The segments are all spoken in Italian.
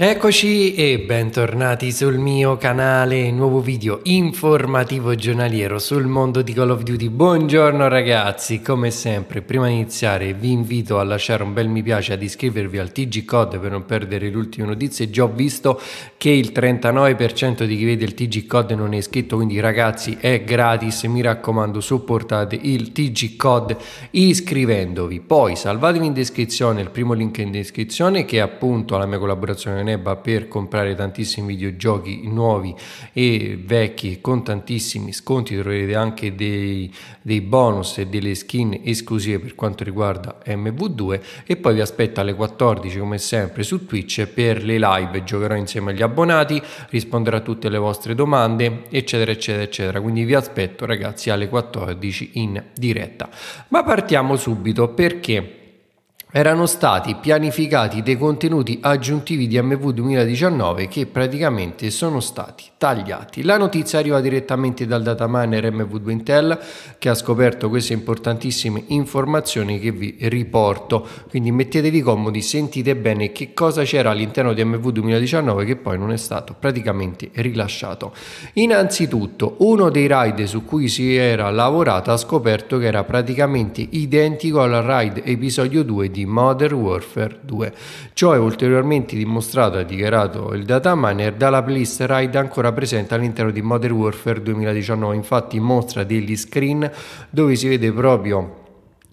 Eccoci e bentornati sul mio canale, nuovo video informativo giornaliero sul mondo di Call of Duty. Buongiorno ragazzi, come sempre prima di iniziare vi invito a lasciare un bel mi piace, ad iscrivervi al TG Code per non perdere le ultime notizie. Già ho visto che il 39% di chi vede il TG Code non è iscritto, quindi ragazzi è gratis, mi raccomando supportate il TG Code iscrivendovi. Poi salvatevi in descrizione il primo link in descrizione che è appunto la mia collaborazione con Ebba per comprare tantissimi videogiochi nuovi e vecchi con tantissimi sconti, troverete anche dei, dei bonus e delle skin esclusive per quanto riguarda MV2 e poi vi aspetto alle 14 come sempre su Twitch per le live, giocherò insieme agli abbonati, risponderà a tutte le vostre domande, eccetera, eccetera, eccetera. Quindi vi aspetto ragazzi alle 14 in diretta. Ma partiamo subito perché erano stati pianificati dei contenuti aggiuntivi di MV 2019 che praticamente sono stati tagliati. La notizia arriva direttamente dal data miner MV2 Intel che ha scoperto queste importantissime informazioni che vi riporto. Quindi mettetevi comodi, sentite bene che cosa c'era all'interno di MV 2019 che poi non è stato praticamente rilasciato. Innanzitutto, uno dei ride su cui si era lavorato ha scoperto che era praticamente identico al ride episodio 2 di di Modern Warfare 2. Ciò è ulteriormente dimostrato, ha dichiarato il data miner, dalla playlist raid ancora presente all'interno di Modern Warfare 2019, infatti mostra degli screen dove si vede proprio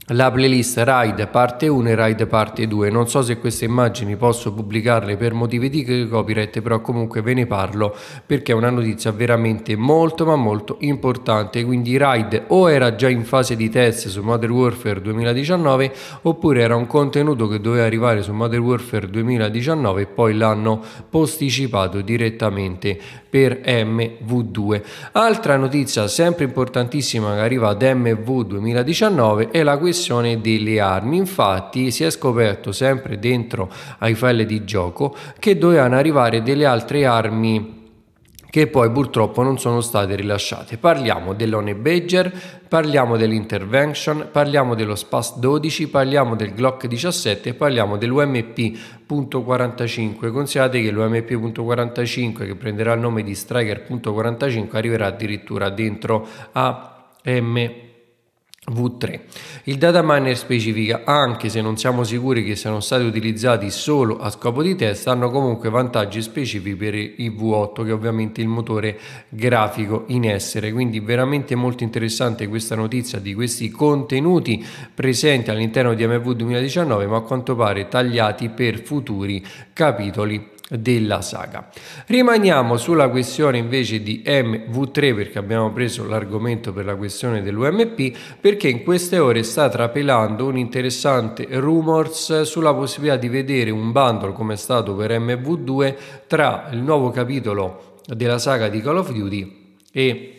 la playlist Ride parte 1 e Ride parte 2. Non so se queste immagini posso pubblicarle per motivi di copyright, però comunque ve ne parlo perché è una notizia veramente molto ma molto importante. Quindi Ride o era già in fase di test su Modern Warfare 2019 oppure era un contenuto che doveva arrivare su Modern Warfare 2019 e poi l'hanno posticipato direttamente per MV2. Altra notizia sempre importantissima che arriva ad MV 2019 è la questione connessione delle armi. Infatti si è scoperto sempre dentro ai file di gioco che dovevano arrivare delle altre armi che poi purtroppo non sono state rilasciate. Parliamo dell'One Badger, parliamo dell'Intervention, parliamo dello SPAS 12, parliamo del Glock 17 e parliamo dell'UMP.45. Considerate che l'UMP.45 che prenderà il nome di Striker.45 arriverà addirittura dentro a M V3. Il data miner specifica, anche se non siamo sicuri che siano stati utilizzati solo a scopo di test, hanno comunque vantaggi specifici per il V8, che è ovviamente il motore grafico in essere. Quindi veramente molto interessante questa notizia di questi contenuti presenti all'interno di MV 2019, ma a quanto pare tagliati per futuri capitoli della saga. Rimaniamo sulla questione invece di MV3 perché abbiamo preso l'argomento per la questione dell'UMP perché in queste ore sta trapelando un interessante rumors sulla possibilità di vedere un bundle come è stato per MV2 tra il nuovo capitolo della saga di Call of Duty e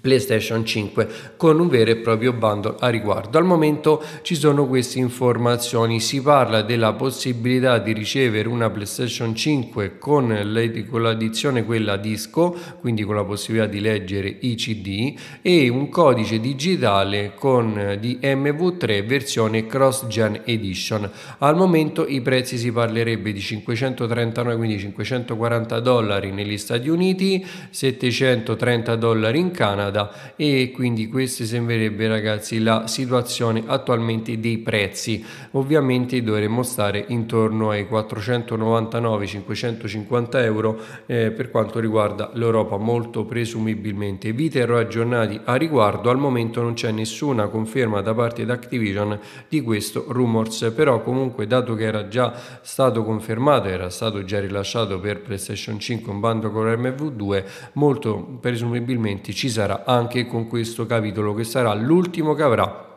PlayStation 5 con un vero e proprio bundle a riguardo. Al momento ci sono queste informazioni, si parla della possibilità di ricevere una PlayStation 5 con, l'edizione quella disco, quindi con la possibilità di leggere i CD e un codice digitale con, di MV3 versione Cross Gen Edition. Al momento i prezzi si parlerebbe di 539 quindi 540 dollari negli Stati Uniti, 730 dollari in Canada Canada e quindi questa sembrerebbe ragazzi la situazione attualmente dei prezzi ovviamente dovremmo stare intorno ai 499 550 euro eh, per quanto riguarda l'Europa molto presumibilmente vi terrò aggiornati a riguardo al momento non c'è nessuna conferma da parte di Activision di questo rumors però comunque dato che era già stato confermato era stato già rilasciato per PlayStation 5 un bando con mv 2 molto presumibilmente ci sarà sarà anche con questo capitolo che sarà l'ultimo che avrà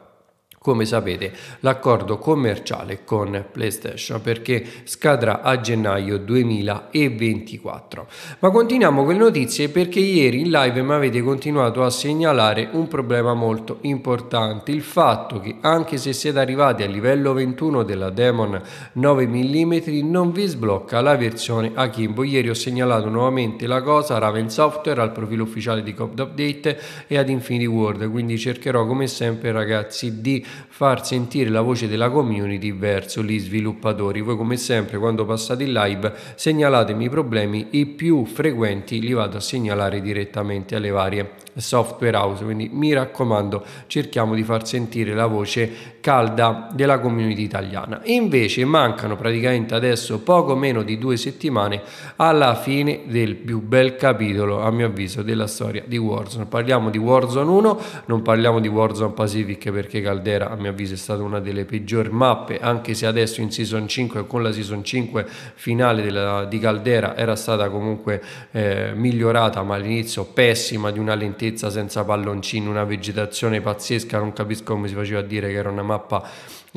come sapete, l'accordo commerciale con PlayStation perché scadrà a gennaio 2024. Ma continuiamo con le notizie perché ieri in live mi avete continuato a segnalare un problema molto importante, il fatto che anche se siete arrivati al livello 21 della Demon 9 mm non vi sblocca la versione Akimbo. Ieri ho segnalato nuovamente la cosa a Raven Software, al profilo ufficiale di Code Update e ad Infinity World, quindi cercherò come sempre ragazzi di far sentire la voce della community verso gli sviluppatori. Voi come sempre quando passate in live segnalatemi i problemi, i più frequenti li vado a segnalare direttamente alle varie software house, quindi mi raccomando cerchiamo di far sentire la voce calda della community italiana. Invece mancano praticamente adesso poco meno di due settimane alla fine del più bel capitolo a mio avviso della storia di Warzone. Parliamo di Warzone 1, non parliamo di Warzone Pacific perché Caldera era a mio avviso è stata una delle peggiori mappe, anche se adesso in season 5 con la season 5 finale della, di Caldera era stata comunque eh, migliorata, ma all'inizio pessima di una lentezza senza palloncini, una vegetazione pazzesca, non capisco come si faceva a dire che era una mappa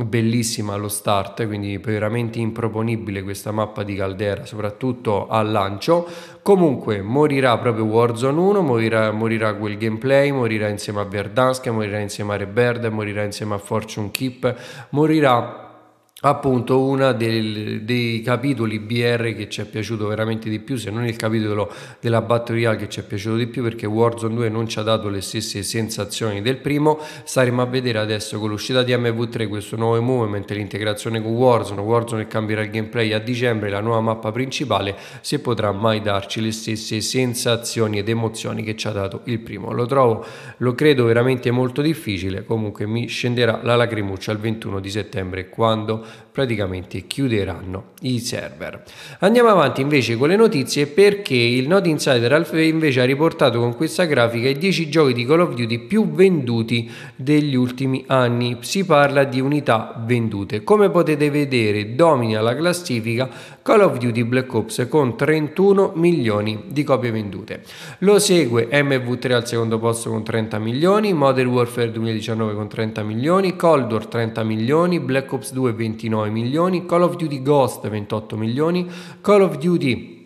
bellissima allo start, quindi veramente improponibile questa mappa di Caldera, soprattutto al lancio. Comunque morirà proprio Warzone 1, morirà, morirà quel gameplay, morirà insieme a Verdansk, morirà insieme a Rebird, morirà insieme a Fortune Keep, morirà appunto uno dei capitoli BR che ci è piaciuto veramente di più se non il capitolo della Battle Royale che ci è piaciuto di più perché Warzone 2 non ci ha dato le stesse sensazioni del primo staremo a vedere adesso con l'uscita di MV3 questo nuovo movement l'integrazione con Warzone Warzone cambierà il gameplay a dicembre la nuova mappa principale se potrà mai darci le stesse sensazioni ed emozioni che ci ha dato il primo lo trovo lo credo veramente molto difficile comunque mi scenderà la lacrimuccia il 21 di settembre quando praticamente chiuderanno i server. Andiamo avanti invece con le notizie perché il Node Insider Alpha invece ha riportato con questa grafica i 10 giochi di Call of Duty più venduti degli ultimi anni. Si parla di unità vendute. Come potete vedere domina la classifica Call of Duty Black Ops con 31 milioni di copie vendute. Lo segue MV3 al secondo posto con 30 milioni, Modern Warfare 2019 con 30 milioni, Cold War 30 milioni, Black Ops 2 29 milioni, Call of Duty Ghost 28 milioni, Call of Duty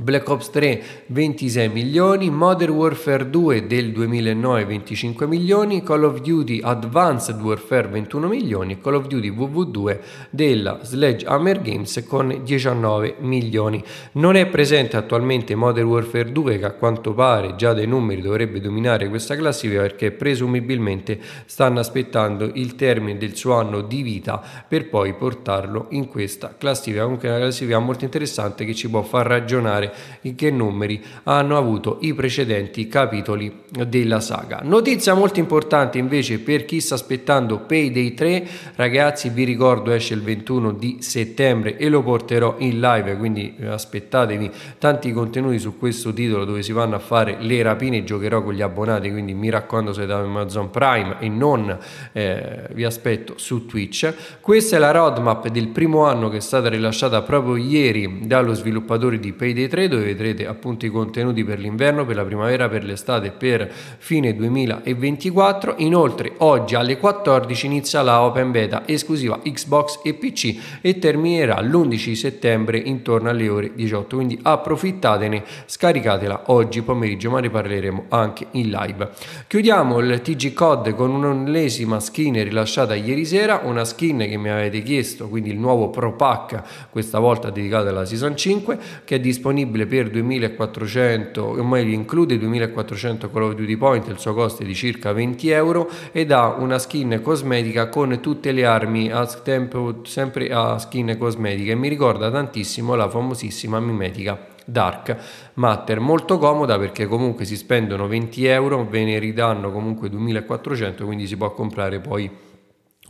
Black Ops 3 26 milioni, Modern Warfare 2 del 2009 25 milioni, Call of Duty Advanced Warfare 21 milioni e Call of Duty WW2 della Sledgehammer Games con 19 milioni. Non è presente attualmente Modern Warfare 2 che a quanto pare già dai numeri dovrebbe dominare questa classifica perché presumibilmente stanno aspettando il termine del suo anno di vita per poi portarlo in questa classifica. Comunque è una classifica molto interessante che ci può far ragionare in che numeri hanno avuto i precedenti capitoli della saga. Notizia molto importante invece per chi sta aspettando Payday 3, ragazzi vi ricordo esce il 21 di settembre e lo porterò in live, quindi eh, aspettatevi tanti contenuti su questo titolo dove si vanno a fare le rapine, giocherò con gli abbonati, quindi mi raccomando se da Amazon Prime e non eh, vi aspetto su Twitch. Questa è la roadmap del primo anno che è stata rilasciata proprio ieri dallo sviluppatore di Payday 2023 dove vedrete appunto i contenuti per l'inverno, per la primavera, per l'estate e per fine 2024. Inoltre oggi alle 14 inizia la Open Beta esclusiva Xbox e PC e terminerà l'11 settembre intorno alle ore 18, quindi approfittatene, scaricatela oggi pomeriggio, ma ne parleremo anche in live. Chiudiamo il TG Code con un'ennesima skin rilasciata ieri sera, una skin che mi avete chiesto, quindi il nuovo Pro Pack, questa volta dedicato alla Season 5, che è disponibile disponibile per 2400, ormai vi include 2400 Call of Duty Point, il suo costo è di circa 20 euro ed ha una skin cosmetica con tutte le armi a tempo, sempre a skin cosmetica e mi ricorda tantissimo la famosissima mimetica Dark Matter molto comoda perché comunque si spendono 20 euro ve ne ridanno comunque 2400 quindi si può comprare poi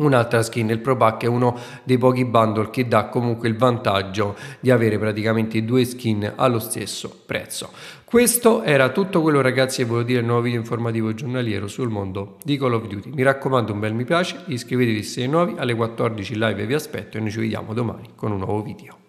Un'altra skin, il Pro Pack, è uno dei pochi bundle che dà comunque il vantaggio di avere praticamente due skin allo stesso prezzo. Questo era tutto quello ragazzi che volevo dire nel nuovo video informativo giornaliero sul mondo di Call of Duty. Mi raccomando un bel mi piace, iscrivetevi se siete nuovi, alle 14 live vi aspetto e noi ci vediamo domani con un nuovo video.